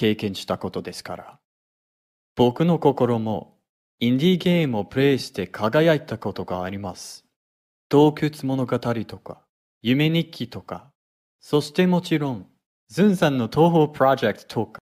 経験したことですから。僕の心もインディーゲームをプレイして輝いたことがあります。洞窟物語とか、夢日記とか、そしてもちろん、ズンさんの東方プロジェクトとか、